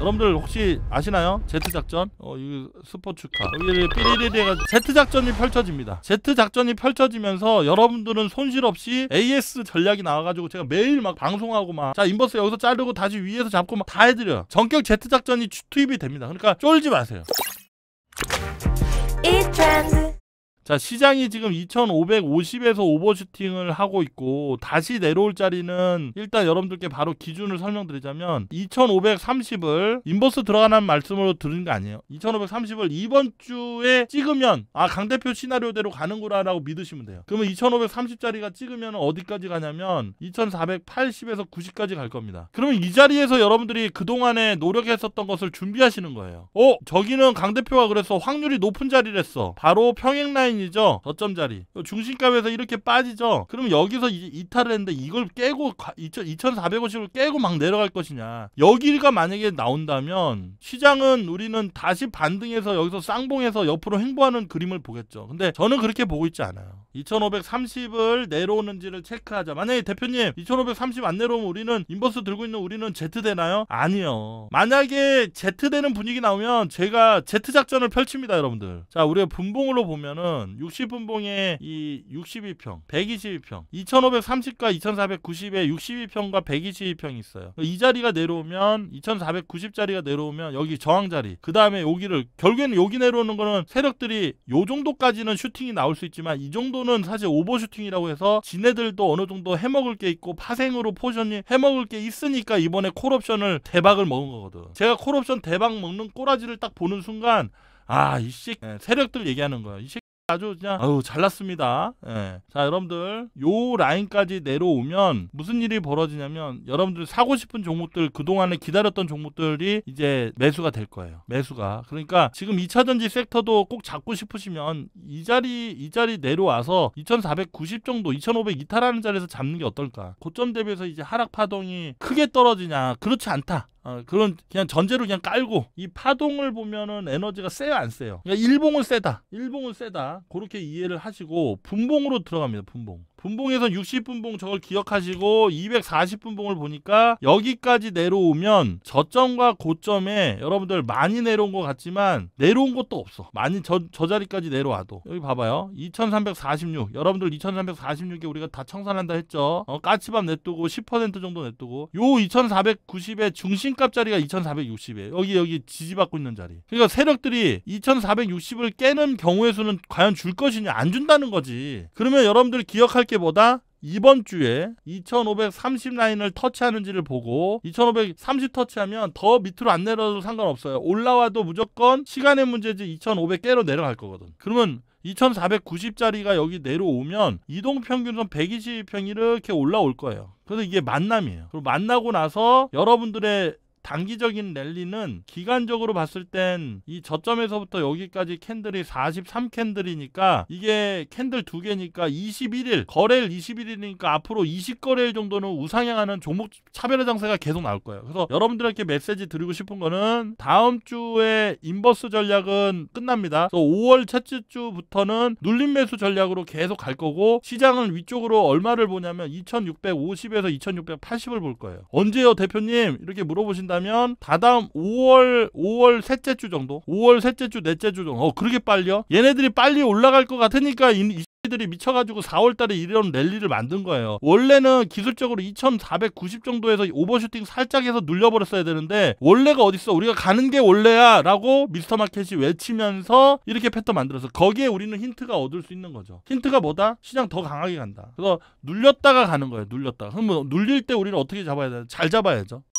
여러분들 혹시 아시나요? 제 작전? 어, 이 스포츠카. 여기 삐리리리가 제 작전이 펼쳐집니다. 제 작전이 펼쳐지면서 여러분들은 손실 없이 AS 전략이 나와가지고 제가 매일 막 방송하고 막 자 인버스 여기서 자르고 다시 위에서 잡고 막 다 해드려요. 전격 제 작전이 투입이 됩니다. 그러니까 쫄지 마세요. 자, 시장이 지금 2,550에서 오버슈팅을 하고 있고 다시 내려올 자리는 일단 여러분들께 바로 기준을 설명드리자면 2,530을 인버스 들어가는 말씀으로 드린 거 아니에요. 2,530을 이번 주에 찍으면 아, 강 대표 시나리오대로 가는구나라고 믿으시면 돼요. 그러면 2 5 3 0자리가 찍으면 어디까지 가냐면 2,480에서 90까지 갈 겁니다. 그러면 이 자리에서 여러분들이 그동안에 노력했었던 것을 준비하시는 거예요. 어, 저기는 강 대표가 그래서 확률이 높은 자리랬어. 바로 평행 라인 중심이죠. 저점 자리. 중심값에서 이렇게 빠지죠. 그럼 여기서 이, 탈을 했는데 이걸 깨고 2,450을 깨고 막 내려갈 것이냐. 여기가 만약에 나온다면 시장은 우리는 다시 반등해서 여기서 쌍봉해서 옆으로 횡보하는 그림을 보겠죠. 근데 저는 그렇게 보고 있지 않아요. 2,530을 내려오는지를 체크하자. 만약에 대표님 2,530 안 내려오면 우리는 인버스 들고 있는 우리는 Z 되나요? 아니요. 만약에 Z 되는 분위기 나오면 제가 Z 작전을 펼칩니다, 여러분들. 자, 우리가 분봉으로 보면은 보면 60분봉에 이 62평, 122평, 2530과 2490에 62평과 122평이 있어요. 그러니까 이 자리가 내려오면 2490자리가 내려오면 여기 저항자리. 그 다음에 여기를 결국에는 여기 내려오는 거는 세력들이 요 정도까지는 슈팅이 나올 수 있지만 이 정도는 사실 오버슈팅이라고 해서 지네들도 어느 정도 해먹을 게 있고 파생으로 포션이 해먹을 게 있으니까 이번에 콜옵션을 대박을 먹은 거거든. 제가 콜옵션 대박 먹는 꼬라지를 딱 보는 순간 아이 씨 네, 세력들 얘기하는 거야. 이씨 아주 그냥 아유 잘났습니다. 예. 자 여러분들 요 라인까지 내려오면 무슨 일이 벌어지냐면 여러분들 사고 싶은 종목들 그동안에 기다렸던 종목들이 이제 매수가 될 거예요. 매수가 그러니까 지금 2차전지 섹터도 꼭 잡고 싶으시면 이 자리 이 자리 내려와서 2490 정도 2500 이탈하는 자리에서 잡는 게 어떨까 고점 대비해서 이제 하락 파동이 크게 떨어지냐 그렇지 않다 어, 그런 그냥 전제로 그냥 깔고 이 파동을 보면은 에너지가 세요 안 세요 그러니까 일봉은 세다 일봉은 세다 그렇게 이해를 하시고 분봉으로 들어갑니다 분봉 분봉에서 60분봉 저걸 기억하시고 240분봉을 보니까 여기까지 내려오면 저점과 고점에 여러분들 많이 내려온 것 같지만 내려온 것도 없어. 많이 저, 저 자리까지 내려와도 여기 봐봐요. 2346 여러분들 2346에 우리가 다 청산한다 했죠. 어, 까치밥 냅두고 10% 정도 냅두고 요 2490의 중심값 자리가 2460이에요. 여기 여기 지지받고 있는 자리. 그러니까 세력들이 2460을 깨는 경우의 수는 과연 줄 것이냐 안 준다는 거지. 그러면 여러분들 기억할 어저보다 이번 주에 2530 라인을 터치하는지를 보고 2530 터치하면 더 밑으로 안 내려도 상관없어요. 올라와도 무조건 시간의 문제지 2500 깨로 내려갈 거거든. 그러면 2490짜리가 여기 내려오면 이동평균선 1 2 0평 이렇게 올라올 거예요. 그래서 이게 만남이에요. 그리고 만나고 나서 여러분들의 단기적인 랠리는 기간적으로 봤을 땐 이 저점에서부터 여기까지 캔들이 43캔들이니까 이게 캔들 두 개니까 21일 거래일 21일이니까 앞으로 20거래일 정도는 우상향하는 종목 차별화 장세가 계속 나올 거예요. 그래서 여러분들에게 메시지 드리고 싶은 거는 다음 주에 인버스 전략은 끝납니다. 그래서 5월 첫째 주부터는 눌림 매수 전략으로 계속 갈 거고 시장은 위쪽으로 얼마를 보냐면 2650에서 2680을 볼 거예요. 언제요 대표님 이렇게 물어보신 한다면 다다음 5월 5월 셋째 주 정도 5월 셋째 주 넷째 주 정도 어 그렇게 빨려 얘네들이 빨리 올라갈 것 같으니까 이, 들이 미쳐가지고 4월달에 이런 랠리를 만든 거예요. 원래는 기술적으로 2,490 정도에서 오버슈팅 살짝 해서 눌려버렸어야 되는데 원래가 어딨어? 우리가 가는 게 원래야라고 미스터 마켓이 외치면서 이렇게 패턴 만들어서 거기에 우리는 힌트가 얻을 수 있는 거죠. 힌트가 뭐다? 시장 더 강하게 간다. 그래서 눌렸다가 가는 거예요. 눌렸다가. 그럼 뭐 눌릴 때 우리는 어떻게 잡아야 돼? 잘 잡아야죠.